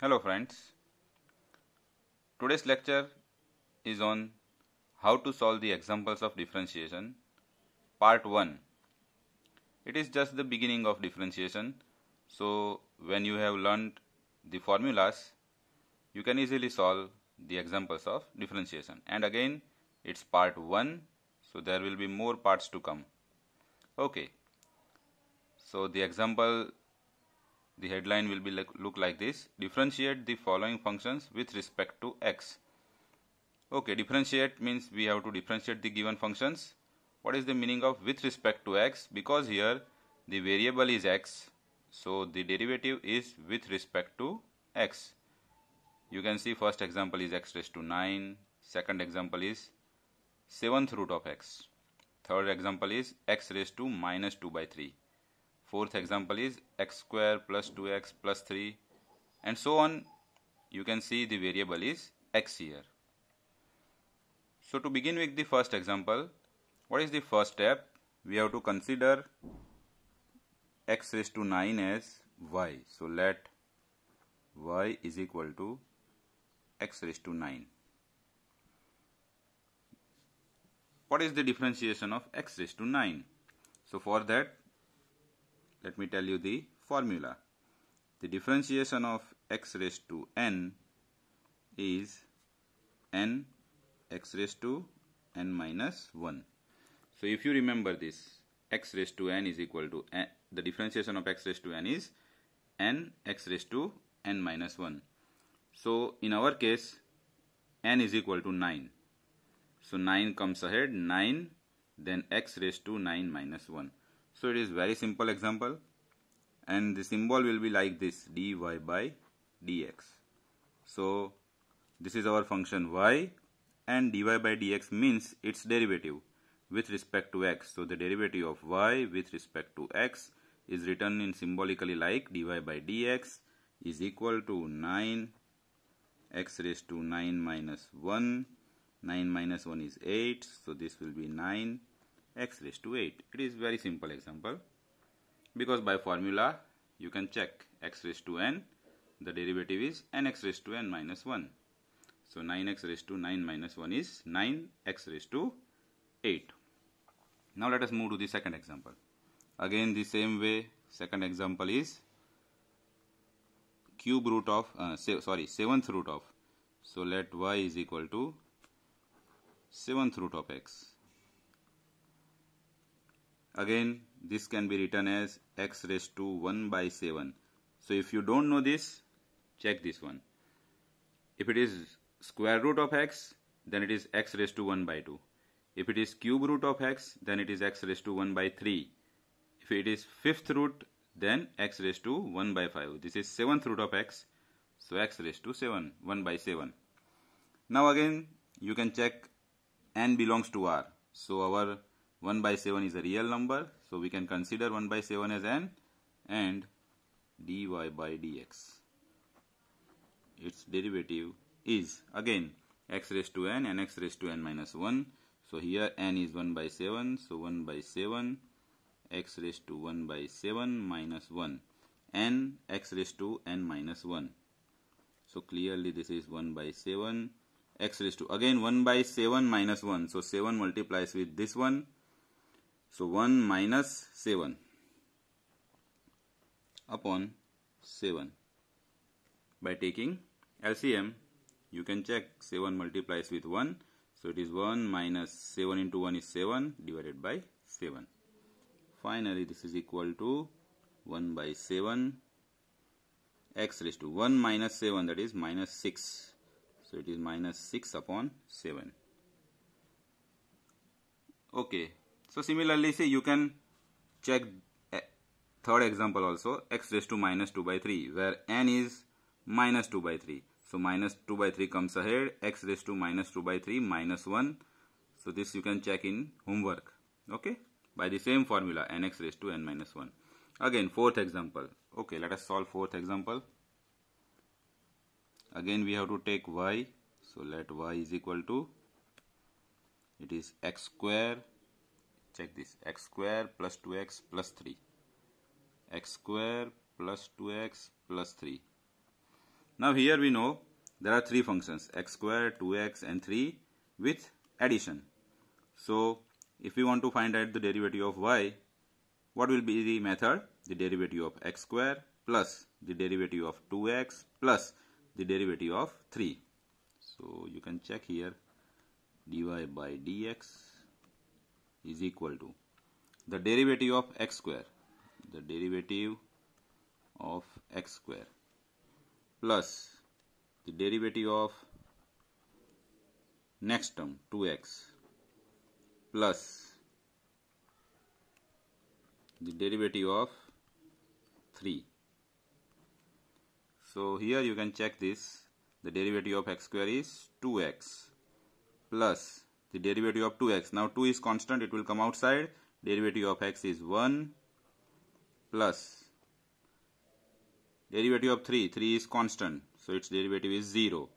Hello friends. Today's lecture is on how to solve the examples of differentiation part 1. It is just the beginning of differentiation. So when you have learned the formulas you can easily solve the examples of differentiation and again it's part 1 so there will be more parts to come. Okay. So the example the headline will be like, look like this differentiate the following functions with respect to x okay differentiate means we have to differentiate the given functions what is the meaning of with respect to x because here the variable is x so the derivative is with respect to x you can see first example is x raised to 9 second example is 7th root of x third example is x raised to minus 2 by 3 Fourth example is x square plus 2x plus 3 and so on. You can see the variable is x here. So to begin with the first example, what is the first step? We have to consider x raised to 9 as y. So let y is equal to x raised to 9. What is the differentiation of x raised to 9? So for that let me tell you the formula. The differentiation of x raised to n is n x raised to n minus 1. So if you remember this x raised to n is equal to n, the differentiation of x raised to n is n x raised to n minus 1. So in our case n is equal to 9. So 9 comes ahead 9 then x raised to 9 minus 1. So it is very simple example and the symbol will be like this dy by dx. So this is our function y and dy by dx means its derivative with respect to x. So the derivative of y with respect to x is written in symbolically like dy by dx is equal to 9 x raised to 9 minus 1 9 minus 1 is 8 so this will be 9 x raised to 8. It is very simple example because by formula you can check x raised to n the derivative is nx raised to n minus 1. So 9x raised to 9 minus 1 is 9x raised to 8. Now let us move to the second example. Again the same way second example is cube root of uh, sorry seventh root of so let y is equal to seventh root of x Again, this can be written as x raised to 1 by 7. So if you don't know this, check this one. If it is square root of x, then it is x raised to 1 by 2. If it is cube root of x, then it is x raised to 1 by 3. If it is fifth root, then x raised to 1 by 5. This is seventh root of x. So x raised to 7, 1 by 7. Now again, you can check n belongs to R. So our 1 by 7 is a real number. So we can consider 1 by 7 as n and dy by dx. Its derivative is again x raised to n and x raised to n minus 1. So here n is 1 by 7. So 1 by 7 x raised to 1 by 7 minus 1 n x raised to n minus 1. So clearly this is 1 by 7 x raised to again 1 by 7 minus 1. So 7 multiplies with this one so 1 minus 7 upon 7 by taking LCM you can check 7 multiplies with 1 so it is 1 minus 7 into 1 is 7 divided by 7 finally this is equal to 1 by 7 x raised to 1 minus 7 that is minus 6 so it is minus 6 upon 7 okay so similarly, see you can check eh, third example also x raised to minus 2 by 3 where n is minus 2 by 3. So minus 2 by 3 comes ahead x raised to minus 2 by 3 minus 1. So this you can check in homework okay by the same formula nx raised to n minus 1. Again fourth example okay let us solve fourth example. Again we have to take y so let y is equal to it is x square check this x square plus 2x plus 3 x square plus 2x plus 3 now here we know there are three functions x square 2x and 3 with addition so if we want to find out the derivative of y what will be the method the derivative of x square plus the derivative of 2x plus the derivative of 3 so you can check here dy by dx is equal to the derivative of x square the derivative of x square plus the derivative of next term 2x plus the derivative of 3 so here you can check this the derivative of x square is 2x plus the derivative of 2x. Now 2 is constant, it will come outside. Derivative of x is 1 plus derivative of 3, 3 is constant. So its derivative is 0.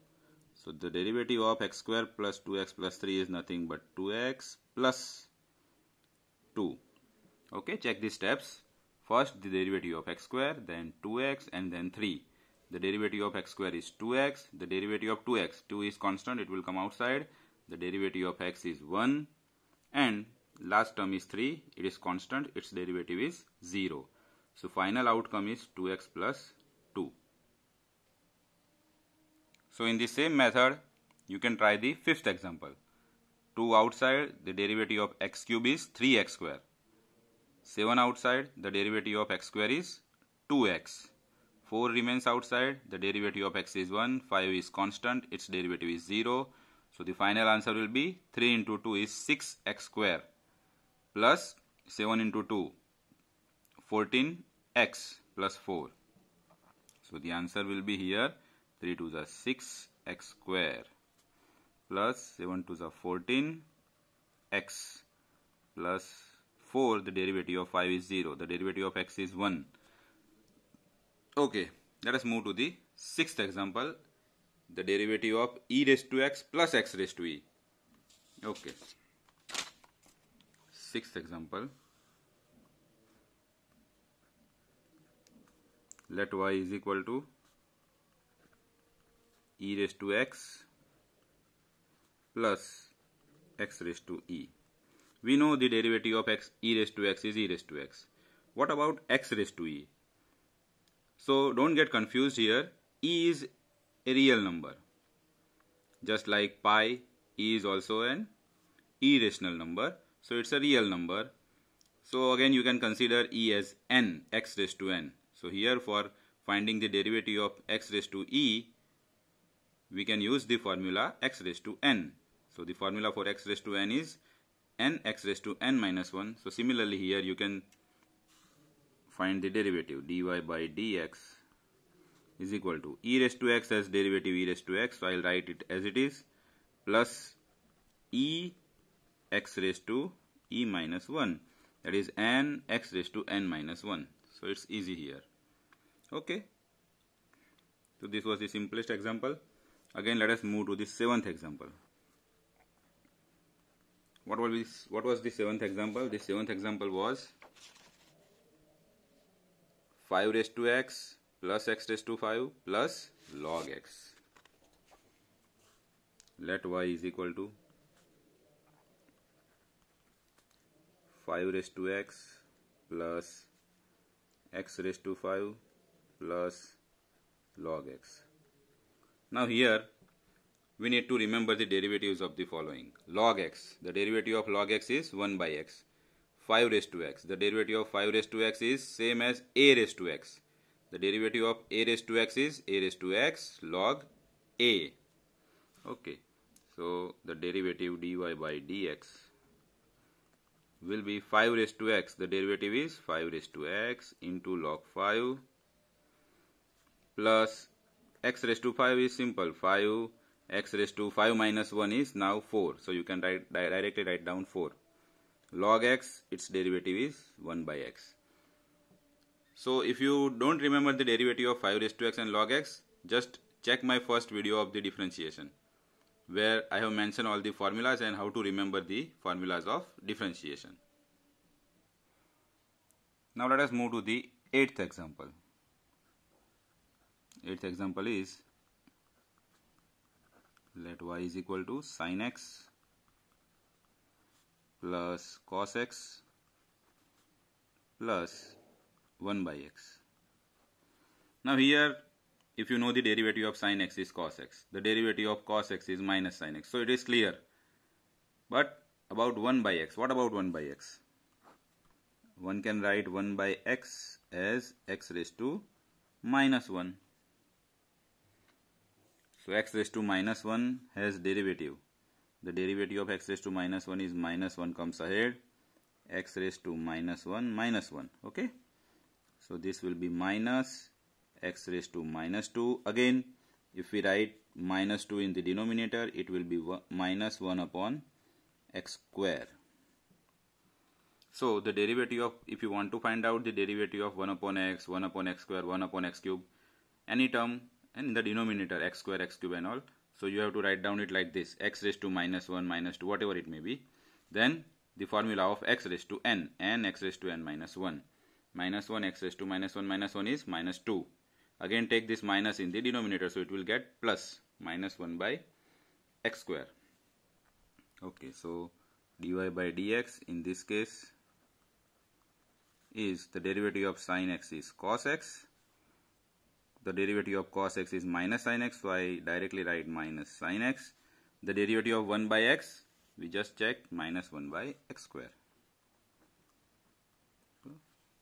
So the derivative of x square plus 2x plus 3 is nothing but 2x plus 2. Okay, check these steps. First the derivative of x square, then 2x and then 3 the derivative of x square is 2x the derivative of 2x 2 is constant it will come outside the derivative of x is 1 and last term is 3 it is constant its derivative is 0 so final outcome is 2x plus 2 so in the same method you can try the fifth example 2 outside the derivative of x cube is 3x square 7 outside the derivative of x square is 2x 4 remains outside the derivative of x is 1 5 is constant its derivative is 0 so the final answer will be 3 into 2 is 6x square plus 7 into 2 14x plus 4. So the answer will be here 3 to the 6x square plus 7 to the 14x plus 4 the derivative of 5 is 0 the derivative of x is 1 okay let us move to the sixth example the derivative of e raised to x plus x raised to e. Okay. Sixth example. Let y is equal to e raised to x plus x raised to e. We know the derivative of x e raised to x is e raised to x. What about x raised to e? So don't get confused here. e is a real number. Just like pi e is also an irrational number. So it's a real number. So again you can consider e as n, x raised to n. So here for finding the derivative of x raised to e, we can use the formula x raised to n. So the formula for x raised to n is n x raised to n minus 1. So similarly here you can find the derivative dy by dx is equal to e raised to x as derivative e raised to x. So I'll write it as it is plus e x raised to e minus 1 that is n x raised to n minus 1. So it's easy here. Okay. So this was the simplest example. Again let us move to the seventh example. What was, this, what was the seventh example? The seventh example was 5 raised to x plus x raised to 5 plus log x. Let y is equal to 5 raised to x plus x raised to 5 plus log x. Now here we need to remember the derivatives of the following. Log x, the derivative of log x is 1 by x. 5 raised to x, the derivative of 5 raised to x is same as a raised to x. The derivative of a raised to x is a raised to x log a. Okay. So the derivative dy by dx will be 5 raised to x. The derivative is 5 raised to x into log 5 plus x raised to 5 is simple 5 x raised to 5 minus 1 is now 4 so you can write, directly write down 4 log x its derivative is 1 by x so if you don't remember the derivative of 5 raised to x and log x, just check my first video of the differentiation where I have mentioned all the formulas and how to remember the formulas of differentiation. Now let us move to the eighth example. Eighth example is let y is equal to sin x plus cos x plus 1 by x. Now here if you know the derivative of sine x is cos x. The derivative of cos x is minus sine x. So it is clear. But about 1 by x. What about 1 by x? One can write 1 by x as x raised to minus 1. So x raised to minus 1 has derivative. The derivative of x raised to minus 1 is minus 1 comes ahead. x raised to minus 1 minus 1. Okay so this will be minus x raised to minus 2 again if we write minus 2 in the denominator it will be minus 1 upon x square so the derivative of if you want to find out the derivative of 1 upon x 1 upon x square 1 upon x cube any term and in the denominator x square x cube and all so you have to write down it like this x raised to minus 1 minus 2 whatever it may be then the formula of x raised to n n x raised to n minus 1 minus 1 x raised to minus 1 minus 1 is minus 2 again take this minus in the denominator so it will get plus minus 1 by x square okay so dy by dx in this case is the derivative of sine x is cos x the derivative of cos x is minus sine x so I directly write minus sine x the derivative of 1 by x we just check minus minus 1 by x square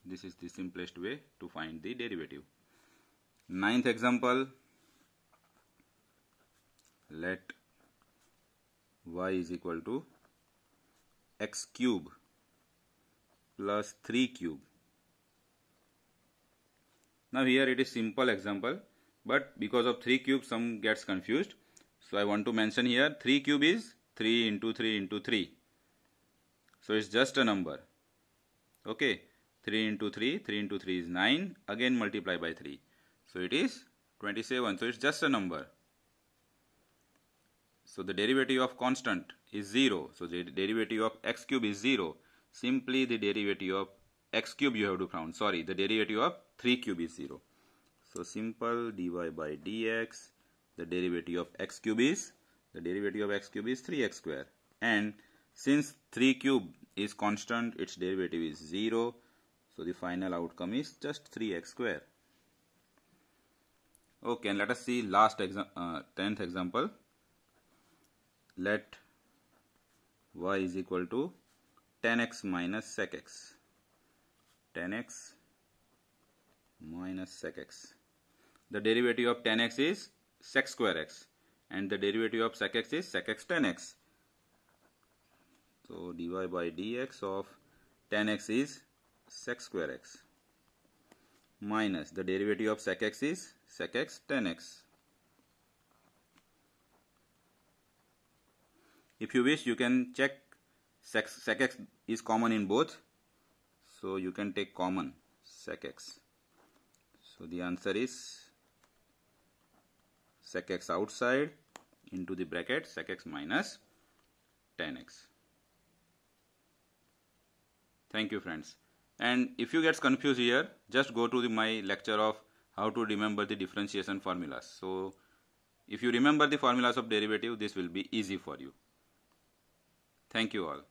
this is the simplest way to find the derivative. Ninth example, let y is equal to x cube plus 3 cube. Now here it is simple example but because of 3 cube some gets confused. So I want to mention here 3 cube is 3 into 3 into 3. So it's just a number. Okay. 3 into 3, 3 into 3 is 9, again multiply by 3. So it is 27, so it's just a number. So the derivative of constant is 0, so the derivative of x cube is 0. Simply the derivative of x cube you have to count, sorry, the derivative of 3 cube is 0. So simple dy by dx, the derivative of x cube is, the derivative of x cube is 3x square. And since 3 cube is constant, its derivative is 0. So the final outcome is just 3x square. Okay, and let us see last 10th exa uh, example. Let y is equal to 10x minus sec x. 10x minus sec x. The derivative of 10x is sec square x and the derivative of sec x is sec x 10x. So dy by dx of 10x is sec square x minus the derivative of sec x is sec x 10x. If you wish you can check sec, sec x is common in both so you can take common sec x. So the answer is sec x outside into the bracket sec x minus 10x. Thank you friends and if you get confused here just go to the, my lecture of how to remember the differentiation formulas so if you remember the formulas of derivative this will be easy for you thank you all